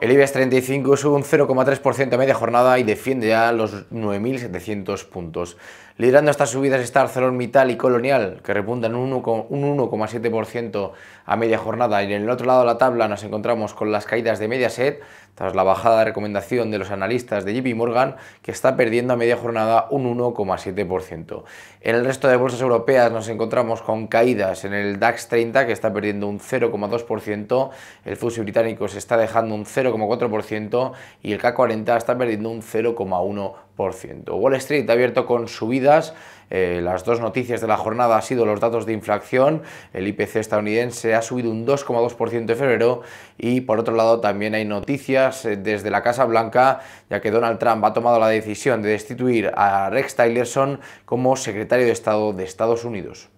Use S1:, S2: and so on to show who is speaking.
S1: El IBEX 35 sube un 0,3% a media jornada y defiende ya los 9.700 puntos. Liderando estas subidas está ArcelorMittal y Colonial, que repuntan un 1,7% a media jornada. Y en el otro lado de la tabla nos encontramos con las caídas de Mediaset, tras la bajada de recomendación de los analistas de JP Morgan, que está perdiendo a media jornada un 1,7%. En el resto de bolsas europeas nos encontramos con caídas en el DAX 30, que está perdiendo un 0,2%. El FUSI británico se está dejando un 0,2%. 4% y el K40 está perdiendo un 0,1%. Wall Street ha abierto con subidas. Eh, las dos noticias de la jornada han sido los datos de inflación. El IPC estadounidense ha subido un 2,2% en febrero y por otro lado también hay noticias eh, desde la Casa Blanca, ya que Donald Trump ha tomado la decisión de destituir a Rex Tillerson como secretario de
S2: Estado de Estados Unidos.